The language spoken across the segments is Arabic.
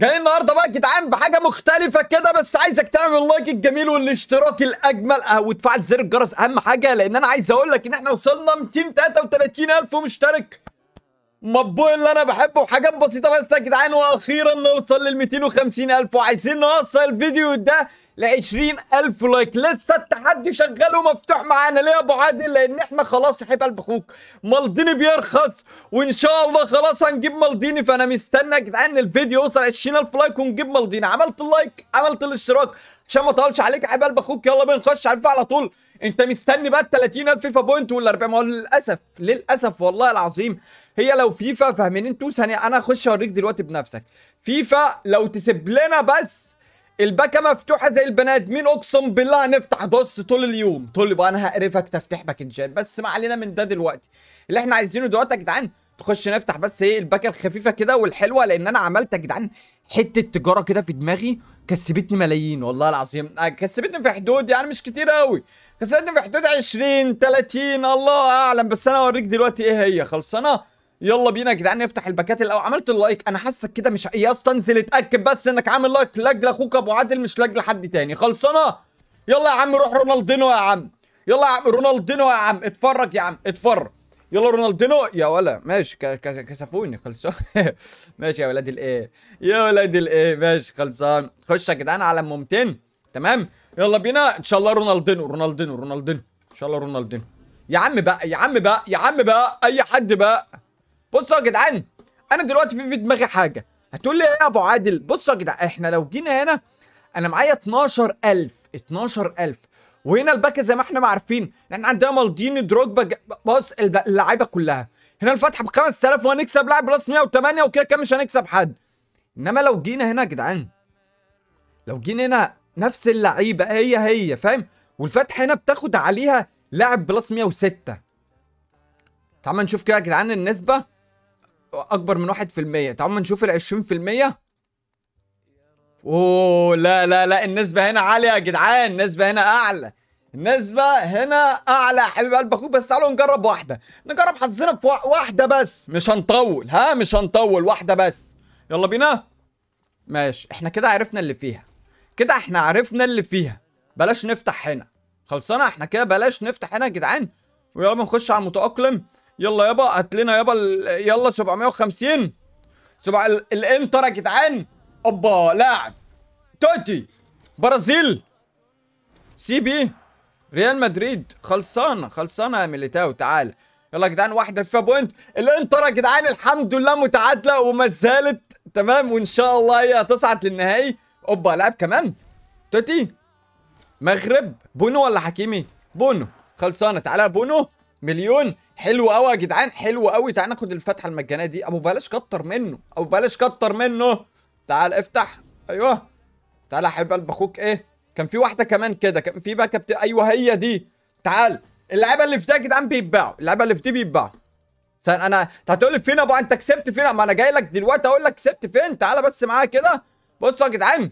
كان النهارده بقى يا جدعان بحاجه مختلفه كده بس عايزك تعمل اللايك الجميل والاشتراك الاجمل آه، وتفعل زر الجرس اهم حاجه لان انا عايز اقول لك ان احنا وصلنا 233 الف مشترك مطبوع اللي انا بحبه وحاجات بسيطه بس يا جدعان واخيرا نوصل لل 250 الف وعايزين نوصل الفيديو ده ل 20000 لايك لسه التحدي شغال ومفتوح معانا ليه يا ابو عادل لان احنا خلاص يا حبيب قلب اخوك مالديني بيرخص وان شاء الله خلاص هنجيب مالديني فانا مستني يا جدعان ان الفيديو يوصل 20000 لايك ونجيب مالديني عملت اللايك عملت الاشتراك عشان ما اطولش عليك يا حبيب قلب اخوك يلا بينا نخش على على طول انت مستني بقى ال 30000 فيفا بوينت ولا 40 ما هو للاسف للاسف والله العظيم هي لو فيفا فاهمين انتوا ثانيه انا هخش اوريك دلوقتي بنفسك فيفا لو تسيب لنا بس الباكه مفتوحه زي البني ادمين اقسم بالله هنفتح بص طول اليوم طول بقى انا هقرفك تفتح باكنجات بس ما علينا من ده دلوقتي اللي احنا عايزينه دلوقتي يا جدعان تخش نفتح بس ايه الباكه الخفيفه كده والحلوه لان انا عملت يا جدعان حته تجاره كده في دماغي كسبتني ملايين والله العظيم آه، كسبتني في حدود يعني مش كتير قوي كسبتني في حدود 20 30 الله اعلم بس انا اوريك دلوقتي ايه هي خلصانه يلا بينا يا جدعان نفتح الباكات الاول عملت اللايك انا حاسك كده مش يا اسطى انزل اتاكد بس انك عامل لايك لاجل اخوك ابو عادل مش لاجل حد تاني خلصانه يلا يا عم روح رونالدينو يا عم يلا يا عم رونالدينو يا عم اتفرج يا عم اتفرج يلا رونالدينو يا ولا ماشي كسفوني خلصان ماشي يا ولاد الايه يا ولاد الايه ماشي خلصان خش يا جدعان على ممتن تمام يلا بينا ان شاء الله رونالدينو رونالدينو رونالدينو ان شاء الله رونالدينو يا عم بقى يا عم بقى يا عم بقى اي حد بقى بصوا يا جدعان انا دلوقتي في دماغي حاجه هتقول لي ايه يا ابو عادل بص يا جدعان احنا لو جينا هنا انا معايا 12000 12000 وهنا الباك زي ما احنا ما عارفين احنا عندنا مالديني دروجبا بج... بص اللعيبه كلها هنا الفتح ب 5000 وهنكسب لاعب بلس 108 وكده كده مش هنكسب حد انما لو جينا هنا يا جدعان لو جينا هنا نفس اللعيبه هي هي فاهم والفتح هنا بتاخد عليها لاعب بلس 106 تعال نشوف كده يا جدعان النسبه اكبر من 1% تعالوا نشوف ال 20% اوه لا لا لا النسبة هنا عالية يا جدعان النسبة هنا أعلى النسبة هنا أعلى يا حبيب قلب أخوك بس تعالوا نجرب واحدة نجرب حظنا في واحدة بس مش هنطول ها مش هنطول واحدة بس يلا بينا ماشي احنا كده عرفنا اللي فيها كده احنا عرفنا اللي فيها بلاش نفتح هنا خلصنا احنا كده بلاش نفتح هنا يا جدعان ويلا نخش على المتأقلم يلا يابا هات لنا يابا يلا 750 سبع الانتر يا جدعان اوبا لاعب توتي برازيل سي بي ريال مدريد خلصانه خلصانه يا ميليتاو تعال يلا يا جدعان واحده فيفا بوينت الانتر يا جدعان الحمد لله متعادله وما زالت تمام وان شاء الله هي هتصعد للنهائي اوبا لاعب كمان توتي مغرب بونو ولا حكيمي بونو خلصانه تعالى بونو مليون حلو قوي يا جدعان حلو قوي تعال ناخد الفتحه المجانيه دي ابو بلاش كتر منه ابو بلاش كتر منه تعال افتح ايوه تعال يا حبيب قلب اخوك ايه كان في واحده كمان كده كان في بقى كابتن ايوه هي دي تعال اللعيبه اللي في ده يا جدعان بيتباعوا اللعيبه اللي في دي بيتباعوا انا انت هتقول لي فين ابو انت كسبت فين ما انا جاي لك دلوقتي اقول لك كسبت فين تعال بس معايا كده بصوا يا جدعان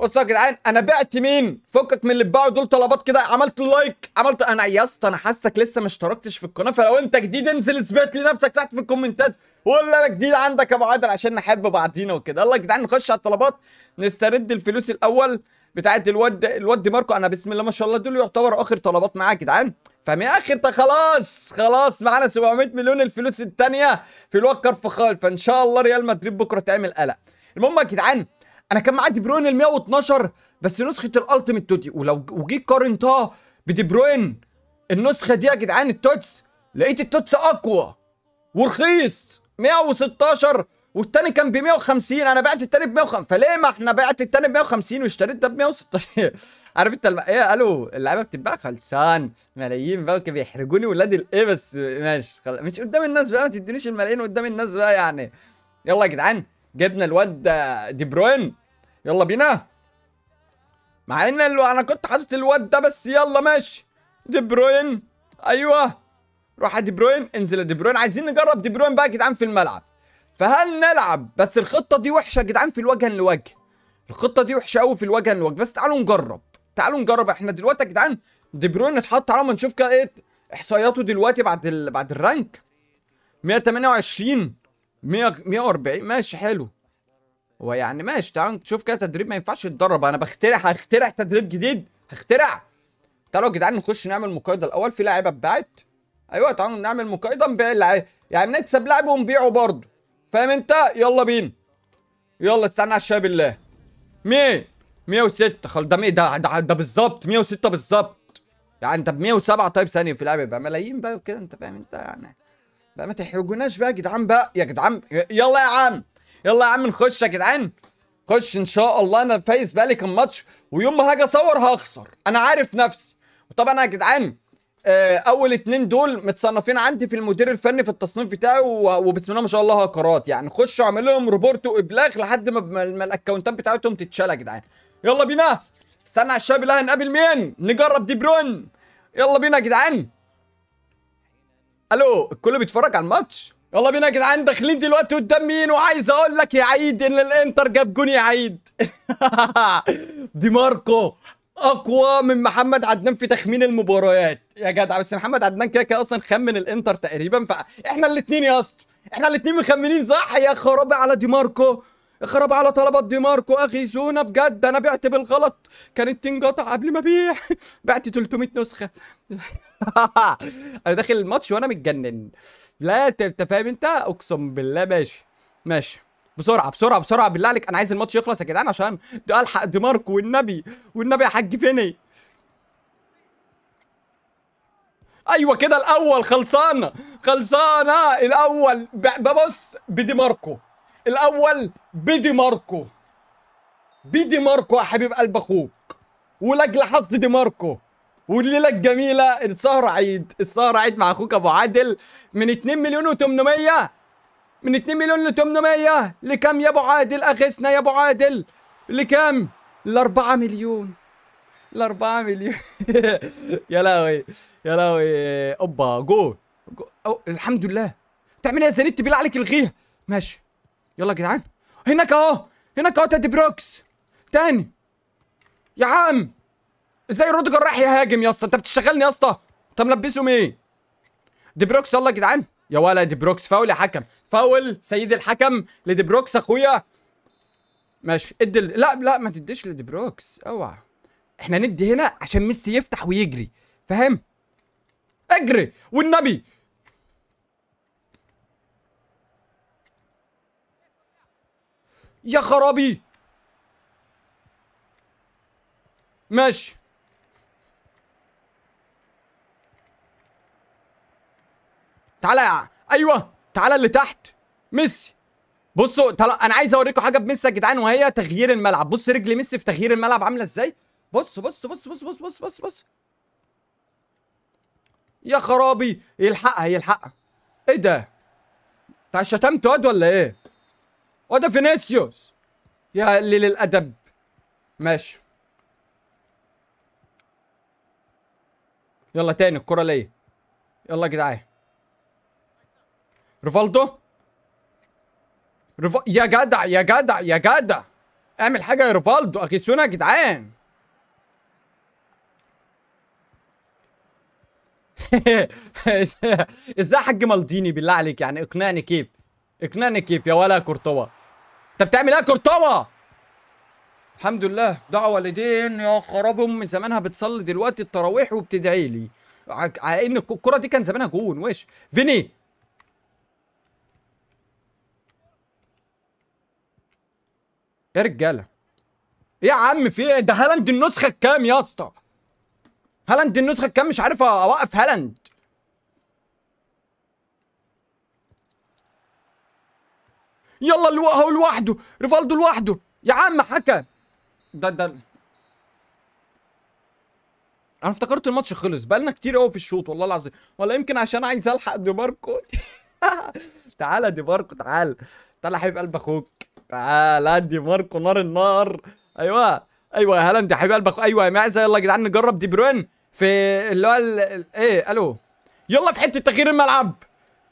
بصوا يا جدعان انا بعت مين فكك من اللي اتباعوا دول طلبات كده عملت لايك عملت انا يا اسطى انا حاسك لسه ما اشتركتش في القناه فلو انت جديد انزل اثبت لي نفسك تحت في الكومنتات وقول انا جديد عندك يا ابو عادل عشان نحب بعضينا وكده يلا يا جدعان نخش على الطلبات نسترد الفلوس الاول بتاعت الواد الواد ماركو انا بسم الله ما شاء الله دول يعتبر اخر طلبات معايا يا جدعان فمن اخر خلاص خلاص معانا 700 مليون الفلوس الثانيه في الواد خالف فان شاء الله ريال مدريد بكره تعمل قلق المهم يا جدعان انا كان معايا دي بروين ال 112 بس نسخه الالتيميت توتي ولو وجي قارنتها بدي بروين النسخه دي يا جدعان التوتس لقيت التوتس اقوى ورخيص 116 والتاني كان ب 150 انا بعت التاني ب 150 فليه ما احنا بعت التاني ب 150 واشتريت ده ب 116 عارف انت ايه الو اللعيبه بتتباع خلصان ملايين بقى بيحرجوني ولاد الايه بس ماشي مش قدام الناس بقى ما تدونيش الملايين قدام الناس بقى يعني يلا يا جدعان جبنا الواد دي بروين يلا بينا مع ان انا كنت حاطط الواد ده بس يلا ماشي دي بروين ايوه روح على دي بروين انزل يا دي بروين عايزين نجرب دي بروين بقى يا جدعان في الملعب فهل نلعب بس الخطه دي وحشه يا جدعان في الوجه لوجه الخطه دي وحشه قوي في الوجه لوجه بس تعالوا نجرب تعالوا نجرب احنا دلوقتي يا جدعان دي بروين اتحط على ما نشوف كده ايه احصائياته دلوقتي بعد ال... بعد الرانك 128 140 ماشي حلو هو يعني ماشي تعال نشوف كده تدريب ما ينفعش يتدرب انا بخترع هخترع تدريب جديد هخترع تعالوا يا جدعان نخش نعمل مقايضه الاول في لاعيبه اتباعت ايوه تعالوا نعمل مقايضه نبيع اللاعب يعني نكسب لاعب ونبيعه برضه فاهم انت يلا بينا يلا استنى على الشباب الله 100 106 خلاص ده مية ده ده, ده بالظبط 106 بالظبط يعني انت ب 107 طيب ثانيه في لعبه يبقى ملايين بقى وكده انت فاهم انت يعني بقى ما تحرجوناش بقى يا جدعان بقى يا جدعان يلا يا عم يلا يا عم نخش يا جدعان خش ان شاء الله انا فايز بقالي كام ماتش ويوم ما هاجي اصور هخسر انا عارف نفسي وطبعا يا جدعان آه، اول اتنين دول متصنفين عندي في المدير الفني في التصنيف بتاعي وبسم الله ما شاء الله هكرات يعني خشوا اعمل لهم روبورت وابلاغ لحد ما الاكونتات بتاعتهم تتشال يا جدعان يلا بينا استنى على الشباب اللي هنقابل مين نجرب دي برون يلا بينا يا جدعان الو الكل بيتفرج على الماتش يلا بينا يا جدعان داخلين دلوقتي قدام مين وعايز اقول لك يا عيد ان الانتر جاب جون يا عيد دي ماركو اقوى من محمد عدنان في تخمين المباريات يا جدع بس محمد عدنان كده كده اصلا خمن الانتر تقريبا فاحنا الاثنين يا اسطى احنا الاثنين مخمنين صح يا خرابي على دي ماركو يا خرابي على طلبات دي ماركو اخي زونا بجد انا بعت بالغلط كانت تنقطع قبل ما ابيع بعت 300 نسخه انا داخل الماتش وانا متجنن لا انت فاهم انت اقسم بالله ماشي ماشي بسرعه بسرعه بسرعه بالله عليك انا عايز الماتش يخلص يا جدعان عشان الحق دي ماركو والنبي والنبي يا حاج فيني ايوه كده الاول خلصانه خلصانه الاول ببص بدي ماركو الاول بدي ماركو بدي ماركو يا حبيب قلب اخوك ولاجل حظ دي ماركو والليله الجميله السهره عيد السهره عيد مع اخوك ابو عادل من 2 مليون و800 من 2 مليون ل 800 لكام يا ابو عادل اغثنا يا ابو عادل لكام ل 4 مليون ل 4 مليون يا لهوي يا لهوي اوبا جو, جو. أو. الحمد لله تعمل ايه يا زنيت بالله عليك الغيها ماشي يلا يا جدعان هناك اهو هناك اهو تادي بروكس تاني يا عم ازاي روديجر راح يهاجم يا اسطى انت بتشغلني يا اسطى انت ملبسهم ايه دي بروكس يلا يا جدعان يا ولا دي بروكس فاول يا حكم فاول سيد الحكم لدي بروكس اخويا ماشي ادي لا لا ما تديش لدي بروكس اوعى احنا ندي هنا عشان ميسي يفتح ويجري فاهم اجري والنبي يا خرابي ماشي تعالى يا ايوه تعالى اللي تحت ميسي بصوا تل... انا عايز اوريكم حاجه بميسي يا جدعان وهي تغيير الملعب بص رجل ميسي في تغيير الملعب عامله ازاي بص بص بص بص بص بص بص بص يا خرابي يلحقها يلحقها ايه ده انت شتمت واد ولا ايه واد فينيسيوس يا اللي للادب ماشي يلا تاني الكره ليا يلا يا جدعان ريفالدو رفا... يا جدع يا جدع يا جدع اعمل حاجه يا ريفالدو اخيسونا يا جدعان ازاي حاج مالديني بالله عليك يعني اقنعني كيف اقنعني كيف يا ولا كورتوا انت بتعمل ايه يا كورتوا الحمد لله دعوة والدين يا خراب امي زمانها بتصلي دلوقتي التراويح وبتدعي لي ع... ان الكره دي كان زمانها جون وش فيني يا رجاله يا عم في ايه ده هالاند النسخه الكام يا اسطى هالاند النسخه الكام مش عارف اوقف هالاند يلا الو... هو لوحده ريفالدو لوحده يا عم حكم ده ده انا افتكرت الماتش خلص بقالنا كتير قوي في الشوط والله العظيم ولا يمكن عشان عايز الحق دي باركو تعالى دي باركو تعالى طلع حبيب قلب اخوك تعال دي ماركو نار النار ايوه ايوه يا هالاند يا حبيب قلب اخوك ايوه يا معزه يلا يا جدعان نجرب دي بروين في اللي هو ايه الو يلا في حته تغيير الملعب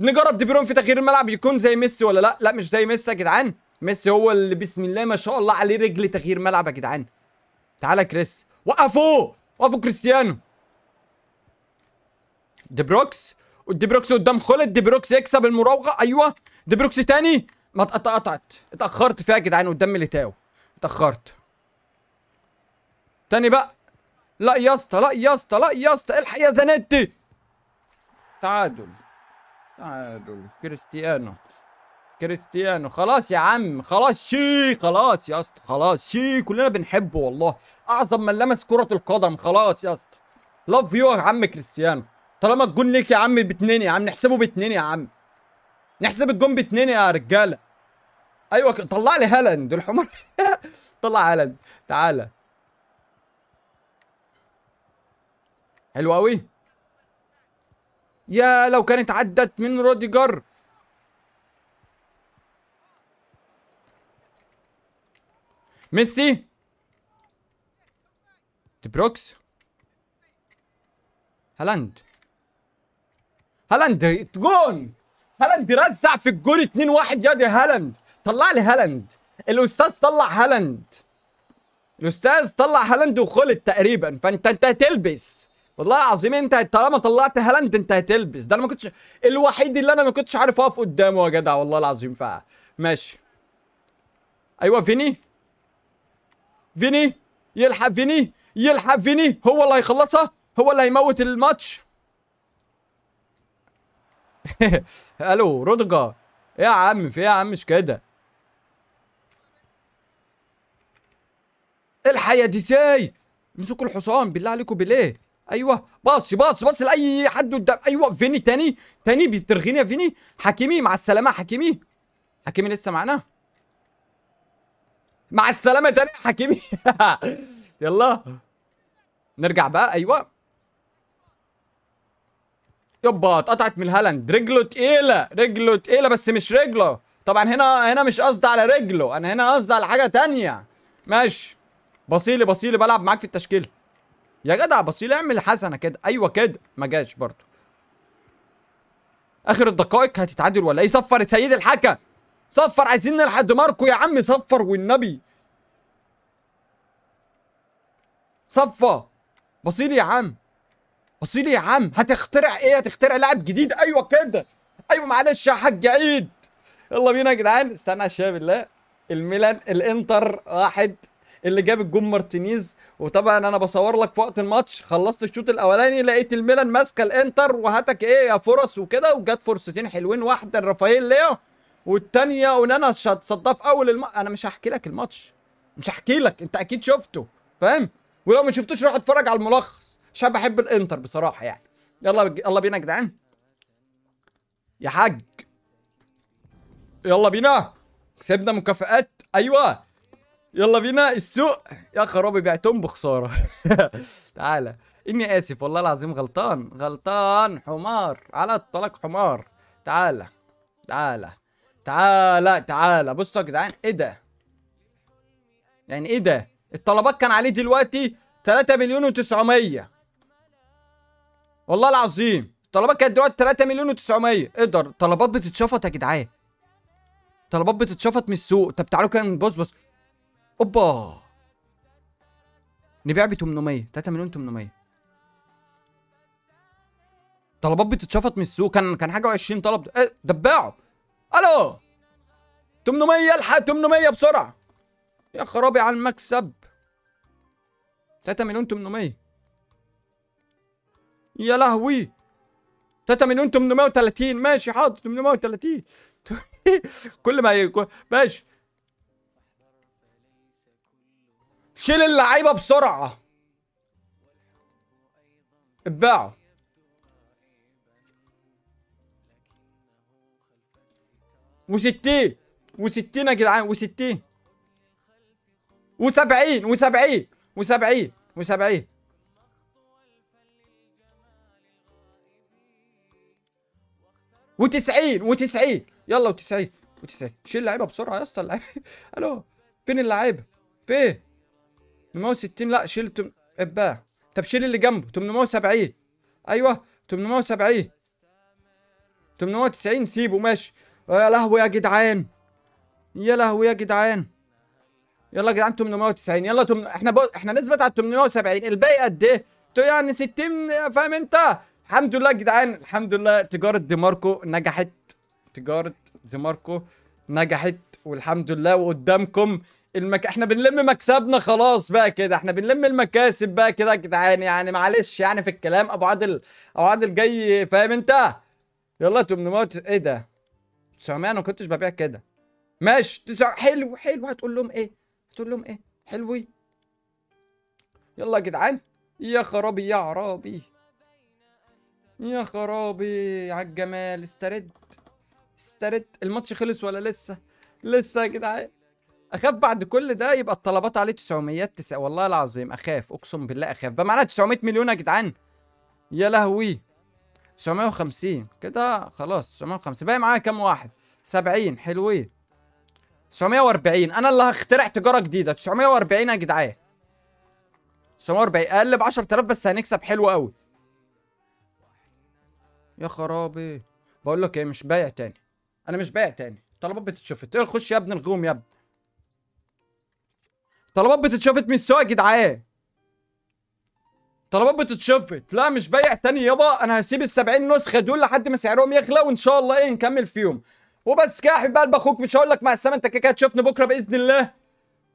نجرب دي بروين في تغيير الملعب يكون زي ميسي ولا لا لا مش زي ميسي يا جدعان ميسي هو اللي بسم الله ما شاء الله عليه رجل تغيير ملعب يا جدعان تعالى كريس وقفوا وقفوا كريستيانو دي بروكس دي بروكس قدام خالد دي بروكس يكسب المراوغه ايوه دي بروكس تاني ما اتقطعت اتاخرت فيها يا جدعان قدام ميليتاو اتاخرت تاني بقى لا يا اسطى لا يا اسطى لا يا اسطى الحق يا زانيتي تعادل تعادل كريستيانو كريستيانو خلاص يا عم خلاص شي خلاص يا اسطى خلاص شي كلنا بنحبه والله اعظم من لمس كره القدم خلاص يا اسطى لاف يو يا عم كريستيانو طالما الجون ليك يا عم باتنين يا عم نحسبه باتنين يا عم نحسب الجون باتنين يا رجاله ايوه طلع لي هالاند الحمر طلع هالاند تعالى حلو قوي يا لو كانت عدت من روديجر ميسي دي بروكس هالاند هالاند جون هالاند رزع في الجول 2 1 يا دي هالاند طلع لي هالاند الاستاذ طلع هالاند الاستاذ طلع هالاند وخلت تقريبا فانت انت هتلبس والله العظيم انت طالما طلعت هالاند انت هتلبس ده انا ما كنتش الوحيد اللي انا ما كنتش عارف اقف قدامه يا جدع والله العظيم ف ماشي ايوه فيني فيني يلحق فيني يلحق فيني هو اللي هيخلصها هو اللي هيموت الماتش الو رودجا ايه يا عم في ايه يا عم مش كده الحياه دي ازاي امسكوا الحصان بالله عليكم بليه ايوه بص بص بص لاي حد قدام ايوه فيني تاني تاني بترغيني يا فيني حكيمي مع السلامه حكيمي حكيمي لسه معانا مع السلامه تاني حكيمي يلا نرجع بقى ايوه يبا اتقطعت من هالاند رجله تقيله رجله تقيله بس مش رجله طبعا هنا هنا مش قصدي على رجله انا هنا قصدي على حاجه تانية ماشي بصيلي بصيلي بلعب معاك في التشكيله يا جدع بصيلي اعمل حسنه كده ايوه كده ما جاش برضه اخر الدقائق هتتعادل ولا ايه صفر سيد الحكم صفر عايزين نلحق ماركو يا عم صفر والنبي صفى بصيلي يا عم اصيل يا عم هتخترع ايه هتخترع لاعب جديد ايوه كده ايوه معلش يا حاج عيد يلا بينا يا جدعان استنى عشان بالله الميلان الانتر واحد اللي جاب الجون مارتينيز وطبعا انا بصور لك في وقت الماتش خلصت الشوط الاولاني لقيت الميلان ماسكه الانتر وهاتك ايه يا فرص وكده وجت فرصتين حلوين واحده لرافائيل ليو والثانيه ونانا صدها اول الم... انا مش هحكي لك الماتش مش هحكي لك انت اكيد شفته فاهم ولو ما شفتوش روح اتفرج على الملخص عشان بحب الانتر بصراحه يعني يلا بج... يلا بينا يا جدعان يا حاج يلا بينا كسبنا مكافئات ايوه يلا بينا السوق يا خرابي بعتهم بخساره تعالى اني اسف والله العظيم غلطان غلطان حمار على الطلاق حمار تعالى تعالى تعالى تعالى بصوا يا جدعان ايه ده يعني ايه ده الطلبات كان عليه دلوقتي 3 مليون و900 والله العظيم الطلبات كانت دلوقتي 3 مليون و900 اقدر طلبات بتتشفط يا جدعان طلبات بتتشفط من السوق طب تعالوا كده نبص بص اوبا نبيع ب 800 3 مليون 800 طلبات بتتشفط من السوق كان كان حاجه و20 طلب ايه دباعوا الو 800 الحق 800 بسرعه يا خرابي على المكسب 3 مليون 800 يا لهوي 3 مليون 830 ماشي حاضر 830 كل ما يكون ماشي شيل اللعيبه بسرعه اتباعوا و60 و60 يا جدعان و60 و70 و70 و70 و70 و90 و90 يلا و90 و90 شيل اللعيبه بسرعه يا اسطى اللعيبه الو فين اللعيبه فين 860 لا شيل اتباع طب شيل اللي جنبه 870 ايوه 870 890 سيبه ماشي آه، يا لهوي يا جدعان يا لهوي يا جدعان يلا يا جدعان 890 يلا تم... احنا ب... احنا نثبت على 870 الباقي قد ايه؟ يعني 60 فاهم انت الحمد لله يا جدعان الحمد لله تجاره دي ماركو نجحت تجاره دي ماركو نجحت والحمد لله وقدامكم المك... احنا بنلم مكسبنا خلاص بقى كده احنا بنلم المكاسب بقى كده يا جدعان يعني معلش يعني في الكلام ابو عادل ابو عادل جاي فاهم انت يلا 800 ايه ده 900 انا ما كنتش ببيع كده ماشي تسع حلو حلو هتقول لهم ايه هتقول لهم ايه حلوي يلا يا جدعان يا خرابي يا عرابي يا خرابي على الجمال استرد استرد الماتش خلص ولا لسه لسه يا جدعان اخاف بعد كل ده يبقى الطلبات عليه 900 تسع والله العظيم اخاف اقسم بالله اخاف بقى معانا 900 مليون يا جدعان يا لهوي 950 كده خلاص 950 باقي معايا كام واحد 70 حلوين 940 انا اللي هخترع تجاره جديده 940 يا جدعان 940 اقل ب 10000 بس هنكسب حلو قوي يا خرابي بقول لك ايه مش بايع تاني انا مش بايع تاني الطلبات بتتشفت ايه خش يا ابن الغوم يا ابن الطلبات بتتشفت من السوق يا جدعان طلبات بتتشفت لا مش بايع تاني يابا انا هسيب ال 70 نسخه دول لحد ما سعرهم يغلى وان شاء الله ايه نكمل فيهم وبس كده يا حبيب قلب اخوك مش هقول لك مع السلامه انت كده هتشوفني بكره باذن الله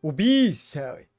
وبيس هاوي